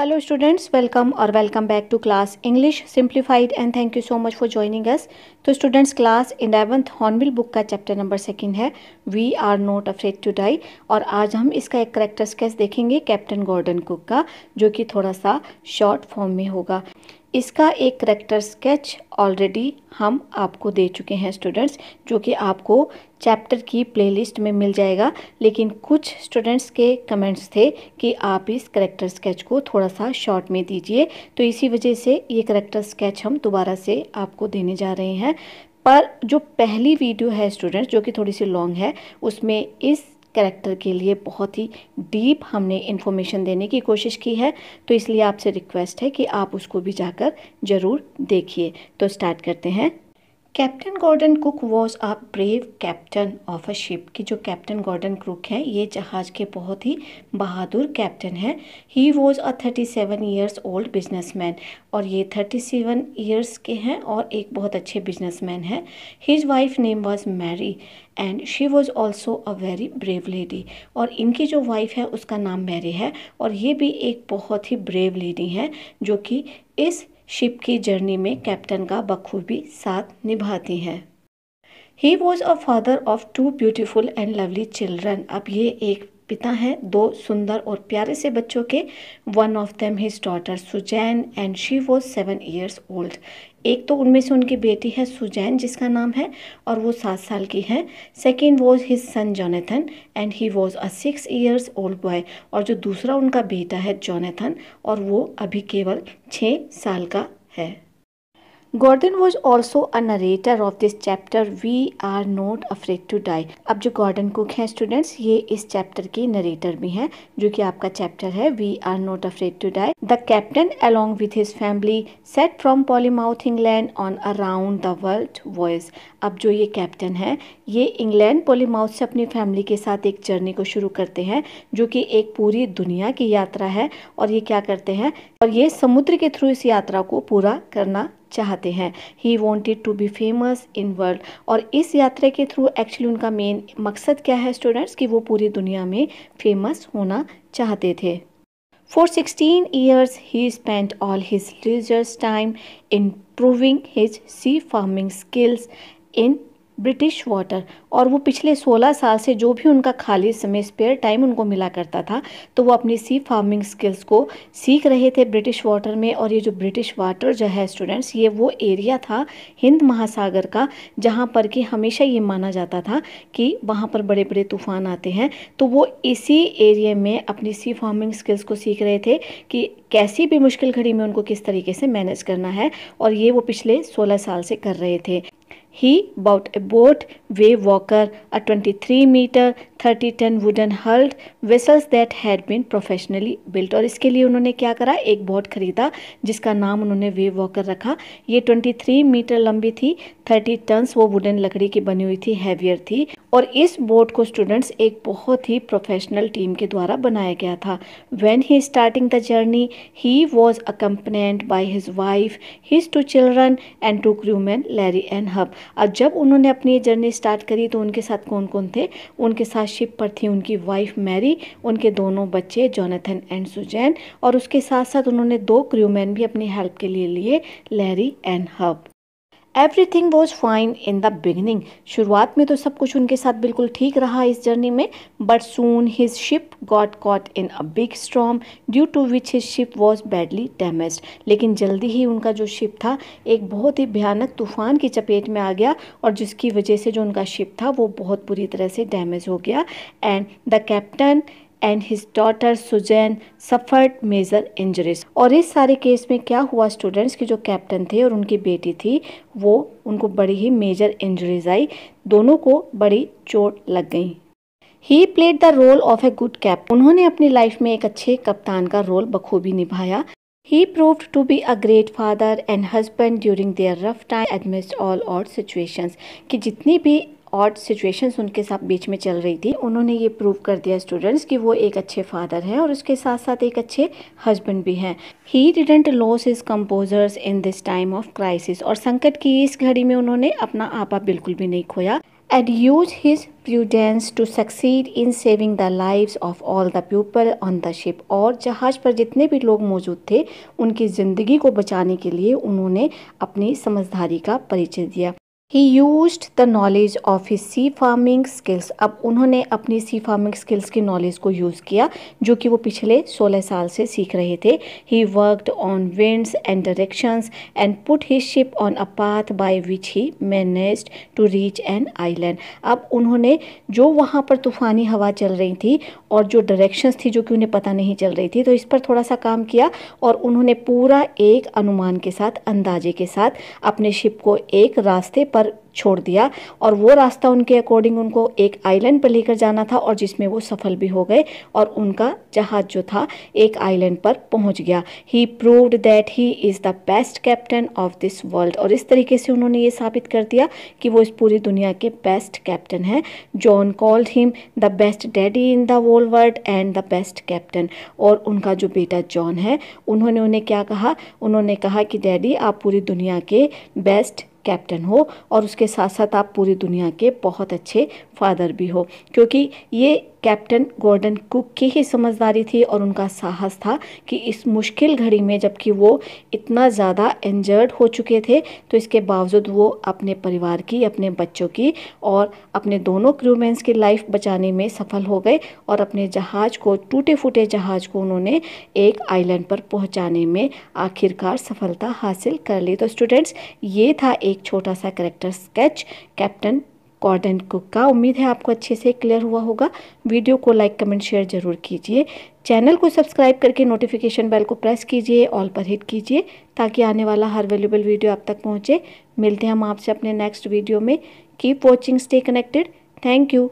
hello students welcome और welcome back to class English simplified and thank you so much for joining us तो students class eleventh Hornbill book का chapter number second है we are not afraid to die और आज हम इसका एक character sketch देखेंगे कैप्टन गॉर्डन कुक का जो कि थोड़ा सा शॉर्ट फॉर्म में होगा इसका एक करेक्टर स्केच ऑलरेडी हम आपको दे चुके हैं स्टूडेंट्स जो कि आपको चैप्टर की प्लेलिस्ट में मिल जाएगा लेकिन कुछ स्टूडेंट्स के कमेंट्स थे कि आप इस करेक्टर स्केच को थोड़ा सा शॉर्ट में दीजिए तो इसी वजह से ये करेक्टर स्केच हम दोबारा से आपको देने जा रहे हैं पर जो पहली वीडियो है स्टूडेंट्स जो कि थोड़ी सी लॉन्ग है उसमें इस कैरेक्टर के लिए बहुत ही डीप हमने इन्फॉर्मेशन देने की कोशिश की है तो इसलिए आपसे रिक्वेस्ट है कि आप उसको भी जाकर ज़रूर देखिए तो स्टार्ट करते हैं captain Gordon Cook was a brave captain of a ship कि जो कैप्टन गॉर्डन कुक हैं ये जहाज़ के बहुत ही बहादुर कैप्टन हैं he was a thirty seven years old businessman और ये थर्टी सेवन ईयर्स के हैं और एक बहुत अच्छे बिजनेसमैन हैं his wife name was Mary and she was also a very brave lady और इनकी जो वाइफ है उसका नाम मैरी है और ये भी एक बहुत ही ब्रेव लेडी हैं जो कि इस शिप की जर्नी में कैप्टन का बखूबी साथ निभाती हैं he was a father of two beautiful and lovely children अब ये एक पिता हैं दो सुंदर और प्यारे से बच्चों के one of them his daughter Susan and she was seven years old एक तो उनमें से उनकी बेटी है सुजैन जिसका नाम है और वो सात साल की है second was his son Jonathan and he was a six years old boy और जो दूसरा उनका बेटा है जोनेथन और वो अभी केवल छः साल का है Gordon was also a narrator of this chapter we are not afraid to die अब जो गॉर्डन कुक हैं स्टूडेंट्स ये इस चैप्टर के नरेटर भी हैं जो कि आपका चैप्टर है we are not afraid to die the captain along with his family set from Plymouth, England on a round the world अब जो ये कैप्टन है ये इंग्लैंड माउथ से अपनी फैमिली के साथ एक जर्नी को शुरू करते हैं जो कि एक पूरी दुनिया की यात्रा है और ये क्या करते हैं और ये समुद्र के थ्रू इस यात्रा को पूरा करना चाहते हैं he wanted to be famous in world और इस यात्रा के थ्रू एक्चुअली उनका मेन मकसद क्या है स्टूडेंट्स कि वो पूरी दुनिया में फेमस होना चाहते थे for sixteen years he spend all his leisure time improving his sea farming skills in British water और वो पिछले 16 साल से जो भी उनका खाली समय स्पेयर टाइम उनको मिला करता था तो वो अपनी सी फार्मिंग स्किल्स को सीख रहे थे ब्रिटिश वाटर में और ये जो ब्रिटिश वाटर जो है स्टूडेंट्स ये वो एरिया था हिंद महासागर का जहाँ पर कि हमेशा ये माना जाता था कि वहाँ पर बड़े बड़े तूफान आते हैं तो वो इसी एरिए में अपनी सी फार्मिंग स्किल्स को सीख रहे थे कि कैसी भी मुश्किल घड़ी में उनको किस तरीके से मैनेज करना है और ये वो पिछले सोलह साल से कर रहे थे He bought a boat, wave walker, a 23 meter 30 ton wooden hulled vessels that had been professionally built और इसके लिए उन्होंने क्या करा एक बोट खरीदा जिसका नाम उन्होंने वेव वॉकर रखा ये 23 मीटर लंबी थी 30 टन वो वुडन लकड़ी की बनी हुई थी हैवियर थी और इस बोर्ड को स्टूडेंट्स एक बहुत ही प्रोफेशनल टीम के द्वारा बनाया गया था when he starting the journey he was accompanied by his wife his two children and two crewman Larry and Herb अब जब उन्होंने अपनी जर्नी स्टार्ट करी तो उनके साथ कौन कौन थे उनके साथ शिप पर थी उनकी वाइफ मैरी उनके दोनों बच्चे जोनाथन एंड सुजैन और उसके साथ साथ उन्होंने दो क्रूमैन भी अपनी हेल्प के लिए लिए Larry and Herb everything was fine in the beginning शुरुआत में तो सब कुछ उनके साथ बिल्कुल ठीक रहा इस जर्नी में but soon his ship got caught in a big storm due to which his ship was badly damage लेकिन जल्दी ही उनका जो शिप था एक बहुत ही भयानक तूफान की चपेट में आ गया और जिसकी वजह से जो उनका शिप था वो बहुत बुरी तरह से डैमेज हो गया and the captain and his daughter Susan suffered major injuries और इस सारे केस में क्या हुआ स्टूडेंट्स की जो कैप्टन थे और उनकी बेटी थी वो उनको बड़ी ही मेजर इंजरीज आई दोनों को बड़ी चोट लग गई he played the role of a good captain उन्होंने अपनी लाइफ में एक अच्छे कप्तान का रोल बखूबी निभाया He proved to be a great father and husband during their rough time amidst all odd situations कि जितनी भी और सिचुएशंस उनके साथ बीच में चल रही थी उन्होंने ये प्रूव कर दिया स्टूडेंट्स कि वो एक अच्छे फादर हैं और उसके साथ साथ एक अच्छे हस्बैंड भी हैं he didn't lose his composure in this time of crisis और संकट की इस घड़ी में उन्होंने अपना आपा बिल्कुल भी नहीं खोया and use his prudence to succeed in saving the life of all the people on the ship और जहाज़ पर जितने भी लोग मौजूद थे उनकी ज़िंदगी को बचाने के लिए उन्होंने अपनी समझदारी का परिचय दिया he use the knowledge of his sea farming skills अब उन्होंने अपनी सी फार्मिंग स्किल्स की नॉलेज को यूज़ किया जो कि वो पिछले 16 साल से सीख रहे थे he worked on winds and directions and put his ship on a path by which he manage to reach an island अब उन्होंने जो वहाँ पर तूफ़ानी हवा चल रही थी और जो डायरेक्शंस थी जो कि उन्हें पता नहीं चल रही थी तो इस पर थोड़ा सा काम किया और उन्होंने पूरा एक अनुमान के साथ अंदाजे के साथ अपने शिप को एक रास्ते पर पर छोड़ दिया और वो रास्ता उनके अकॉर्डिंग उनको एक आइलैंड पर लेकर जाना था और जिसमें वो सफल भी हो गए और उनका जहाज जो था एक आइलैंड पर पहुंच गया he proved that he is the best captain of this world और इस तरीके से उन्होंने ये साबित कर दिया कि वो इस पूरी दुनिया के बेस्ट कैप्टन हैं John called him the best daddy in the world world and the best captain और उनका जो बेटा जॉन है उन्होंने उन्हें क्या कहा उन्होंने कहा कि डैडी आप पूरी दुनिया के बेस्ट कैप्टन हो और उसके साथ साथ आप पूरी दुनिया के बहुत अच्छे फादर भी हो क्योंकि ये कैप्टन गॉर्डन कुक की ही समझदारी थी और उनका साहस था कि इस मुश्किल घड़ी में जबकि वो इतना ज़्यादा इंजर्ड हो चुके थे तो इसके बावजूद वो अपने परिवार की अपने बच्चों की और अपने दोनों क्रूमेंस की लाइफ बचाने में सफल हो गए और अपने जहाज़ को टूटे फूटे जहाज़ को उन्होंने एक आइलैंड पर पहुँचाने में आखिरकार सफलता हासिल कर ली तो स्टूडेंट्स ये था एक छोटा सा character sketch captain and Cook का उम्मीद है आपको अच्छे से क्लियर हुआ होगा वीडियो को लाइक कमेंट शेयर ज़रूर कीजिए चैनल को सब्सक्राइब करके नोटिफिकेशन बेल को प्रेस कीजिए ऑल पर हिट कीजिए ताकि आने वाला हर वैल्यूबल वीडियो आप तक पहुँचे मिलते हैं हम आपसे अपने नेक्स्ट वीडियो में keep watching stay connected thank you